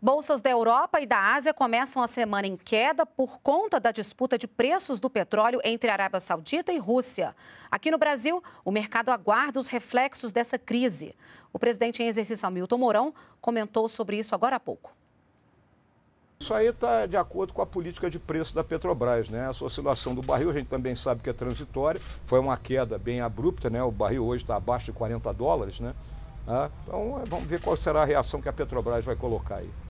Bolsas da Europa e da Ásia começam a semana em queda por conta da disputa de preços do petróleo entre Arábia Saudita e Rússia. Aqui no Brasil, o mercado aguarda os reflexos dessa crise. O presidente em exercício Hamilton Mourão comentou sobre isso agora há pouco. Isso aí está de acordo com a política de preço da Petrobras, né? Essa oscilação do barril, a gente também sabe que é transitória, foi uma queda bem abrupta, né? O barril hoje está abaixo de 40 dólares, né? Ah, então é, vamos ver qual será a reação que a Petrobras vai colocar aí.